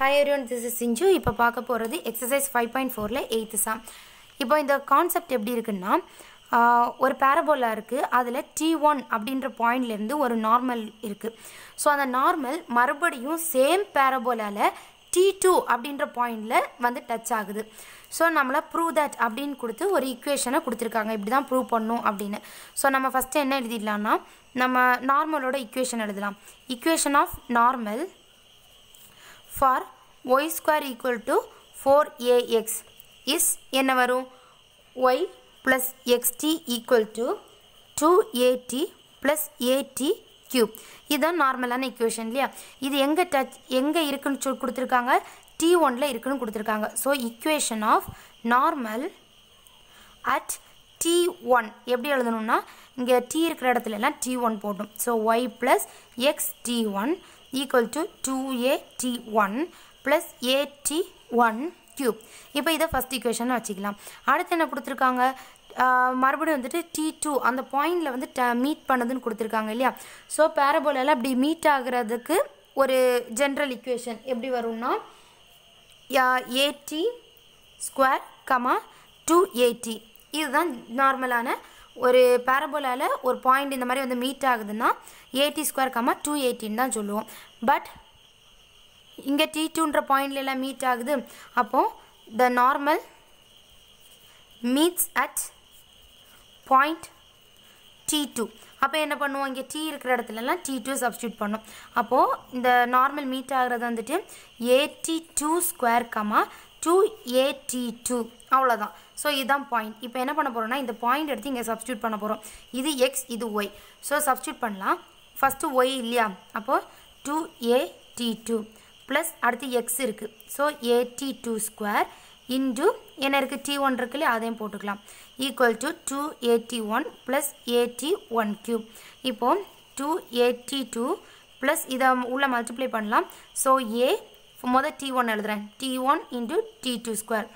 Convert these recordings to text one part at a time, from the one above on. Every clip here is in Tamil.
hi everyone this is Sinchu இப்போ பார்க்க போகிறது எக்ஸசைஸ் ஃபைவ் பாயிண்ட் ஃபோரில் எயித்து சாம் இப்போ இந்த கான்செப்ட் எப்படி இருக்குன்னா ஒரு பேரபோலா இருக்குது அதில் டி ஒன் அப்படின்ற பாயிண்ட்லேருந்து ஒரு நார்மல் இருக்குது ஸோ அந்த நார்மல் மறுபடியும் சேம் பேரபோலாவில் டி டூ அப்படின்ற பாயிண்டில் வந்து டச் ஆகுது ஸோ நம்மளை ப்ரூவ் தட் அப்படின்னு கொடுத்து ஒரு ஈக்குவேஷனை கொடுத்துருக்காங்க இப்படி தான் ப்ரூவ் பண்ணும் அப்படின்னு ஸோ நம்ம ஃபஸ்ட்டு என்ன எழுதிடலாம்னா நம்ம நார்மலோட ஈக்குவேஷன் எழுதலாம் equation of normal for y square equal to four is is என்ன வரும் y plus x t equal to two plus plus a t cube இதுதான் நார்மலான இக்குவேஷன் இல்லையா இது எங்கே டச் எங்கே இருக்குன்னு சொல்லி கொடுத்துருக்காங்க டி ஒனில் இருக்குன்னு கொடுத்துருக்காங்க so equation of normal at t one எப்படி எழுதணும்னா இங்கே t இருக்கிற இடத்துலலாம் t1 one so so y plus x one equal to two a t one plus a t one cube இப்போ இதை ஃபஸ்ட் ஈக்குவேஷன் வச்சுக்கலாம் அடுத்து என்ன கொடுத்துருக்காங்க மறுபடியும் வந்துட்டு டி டூ அந்த பாயிண்டில் வந்து ட மீட் பண்ணதுன்னு கொடுத்துருக்காங்க இல்லையா ஸோ பேரபோலெல்லாம் அப்படி மீட் ஆகிறதுக்கு ஒரு ஜென்ரல் ஈக்குவேஷன் எப்படி வரும்னா a t square comma two a t இதுதான் நார்மலான ஒரு பேரபோலாவில் ஒரு பாயிண்ட் இந்த மாதிரி வந்து மீட் ஆகுதுன்னா எயிட்டி ஸ்கொயர் கம்மா டூ எயிட்டின்னு தான் சொல்லுவோம் பட் இங்கே டி டூன்ற பாயிண்ட்ல எல்லாம் மீட் ஆகுது அப்போது the normal meets at point t two அப்போ என்ன பண்ணுவோம் இங்கே டி இருக்கிற இடத்துலலாம் டி டூ சப்ஸ்டியூட் பண்ணும் அப்போது இந்த நார்மல் மீட் ஆகிறது வந்துட்டு a t two square comma two a t two அவ்வளோதான் ஸோ இதுதான் பாயிண்ட் இப்போ என்ன பண்ண போகிறோம்னா இந்த பாயிண்ட் எடுத்து இங்கே சப்ஸ்டியூட் பண்ண போகிறோம் இது எக்ஸ் இது ஒய் ஸோ சப்ஸ்டியூட் பண்ணலாம் ஃபஸ்ட்டு ஒய் இல்லையா அப்போது two a t two plus அடுத்து எக்ஸ் இருக்குது so a t two square into என்ன இருக்குது டி ஒன் இருக்கு இல்லையா அதையும் போட்டுக்கலாம் equal to two a t one plus a t one cube இப்போது டூ ஏடி டூ ப்ளஸ் இதை உள்ளே மல்டிப்ளை பண்ணலாம் ஸோ ஏ மொதல் டி ஒன் எழுதுகிறேன் t one into t two square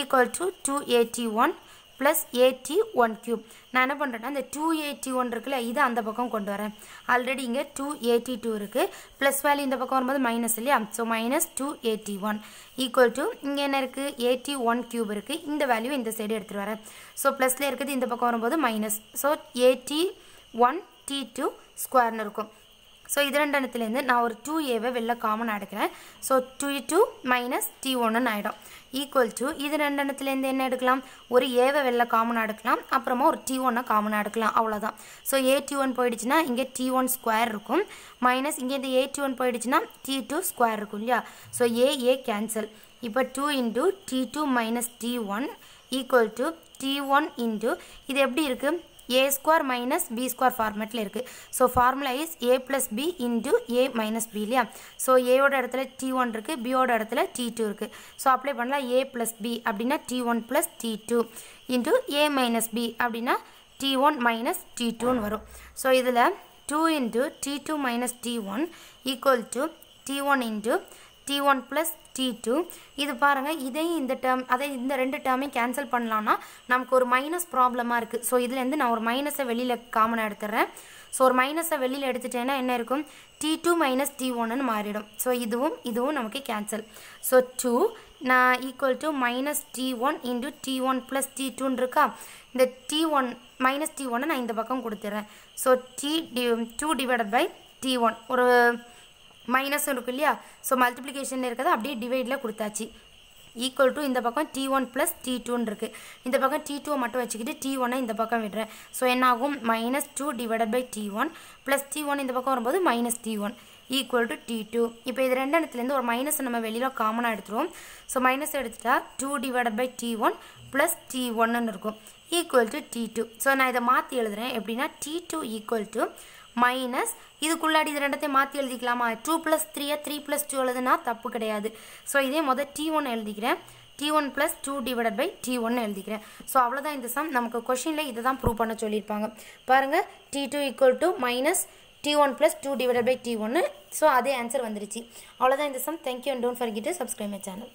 equal to two a t one plus a t one cube நான் என்ன பண்ணுறேன்னா இந்த டூ ஏடி ஒன் இருக்குல்ல இதை அந்த பக்கம் கொண்டு வரேன் ஆல்ரெடி இங்கே டூ ஏடி டூ இருக்குது ப்ளஸ் வேல்யூ இந்த பக்கம் வரும்போது மைனஸ் இல்லையா so minus two a t one equal to இங்கே என்ன இருக்குது ஏடி ஒன் க்யூப் இருக்குது இந்த வேல்யூ இந்த சைடு எடுத்துகிட்டு வரேன் ஸோ ப்ளஸ்லேயே இருக்குது இந்த பக்கம் வரும்போது minus so a t one t two ஸ்கொயர்னு இருக்கும் ஸோ இது ரெண்டத்துலேருந்து நான் ஒரு டூ ஏவை வெளில காமன் எடுக்கிறேன் so two two minus t ஒன்றுன்னு ஆகிடும் ஈக்குவல் டூ இது ரெண்டு இடத்துலேருந்து என்ன எடுக்கலாம் ஒரு ஏவை வெளில காமன் எடுக்கலாம் அப்புறமா ஒரு டி ஒன்னை காமன் எடுக்கலாம் அவ்வளோதான் ஸோ ஏ டி ஒன் போயிடுச்சுன்னா இங்கே டி ஒன் ஸ்கொயர் இருக்கும் மைனஸ் இங்கே இந்த ஏ டி ஒன் போயிடுச்சுன்னா டி டூ ஸ்கொயர் இருக்கும் இல்லையா ஸோ ஏ ஏ கேன்சல் இப்போ two into t two minus t one equal to t one into இது எப்படி இருக்குது a square minus b square ஃபார்மேட்டில் இருக்குது so formula is a plus b into a minus b இல்லையா ஸோ ஏயோட இடத்துல டி ஒன் இருக்குது பியோட இடத்துல டி டூ இருக்குது ஸோ அப்ளை பண்ணலாம் ஏ ப்ளஸ் பி அப்படின்னா t one plus t two into a minus b அப்படின்னா டி ஒன் மைனஸ் டி டூன்னு வரும் ஸோ இதில் two into t two minus t one equal to t one into t one plus t two இது பாருங்கள் இதையும் இந்த டேர்ம் அதை இந்த ரெண்டு டேர்மையும் கேன்சல் பண்ணலான்னா நமக்கு ஒரு மைனஸ் ப்ராப்ளமாக இருக்குது ஸோ இதுலேருந்து நான் ஒரு மைனஸை வெளியில் காமனாக எடுத்துடுறேன் ஸோ ஒரு மைனஸை வெளியில் எடுத்துட்டேன்னா என்ன இருக்கும் டி டூ மைனஸ் டி ஒன்னு மாறிடும் ஸோ இதுவும் இதுவும் நமக்கு கேன்சல் ஸோ டூ நான் equal to minus t one into t one plus t டூன்னு இருக்கா இந்த டி ஒன் மைனஸ் டி ஒன்னை நான் இந்த பக்கம் கொடுத்துட்றேன் so t t two divided by t one ஒரு மைனஸும் இருக்கும் இல்லையா ஸோ மல்டிப்ளிகேஷன் இருக்கிறத அப்படியே டிவைடில் கொடுத்தாச்சு ஈக்குவல் டு இந்த பக்கம் டி ஒன் ப்ளஸ் டி டூன்னு இருக்குது இந்த பக்கம் டி டூவை மட்டும் வச்சுக்கிட்டு டி ஒன்னை இந்த பக்கம் விடுறேன் ஸோ என்னாகும் minus two divided by t one plus t one இந்த பக்கம் வரும்போது minus t one equal to t two இப்போ இது ரெண்டு இடத்துலேருந்து ஒரு மைனஸ் நம்ம வெளியில் காமனாக எடுத்துருவோம் ஸோ மைனஸ் எடுத்துட்டால் two divided by t one plus t ஒன்னு இருக்கும் equal to t two so நான் இதை மாற்றி எழுதுகிறேன் எப்படின்னா t two equal to minus இதுக்குள்ளாடி இது ரெண்டத்தையும் மாற்றி எழுதிக்கலாமா டூ ப்ளஸ் த்ரீயாக த்ரீ ப்ளஸ் டூ எழுதுனா தப்பு கிடையாது ஸோ இதே மொதல் டி ஒன் எழுதிக்கிறேன் t one plus two divided by t ஒன்னு எழுதிக்கிறேன் ஸோ அவ்வளோதான் இந்த சம் நமக்கு கொஷினில் இதை தான் ப்ரூவ் பண்ண சொல்லியிருப்பாங்க பாருங்கள் t two equal to minus t one plus two divided by t ஒன்று ஸோ அதே ஆன்சர் வந்துருச்சு அவ்வளோதான் இந்த sum thank you and don't forget subscribe my channel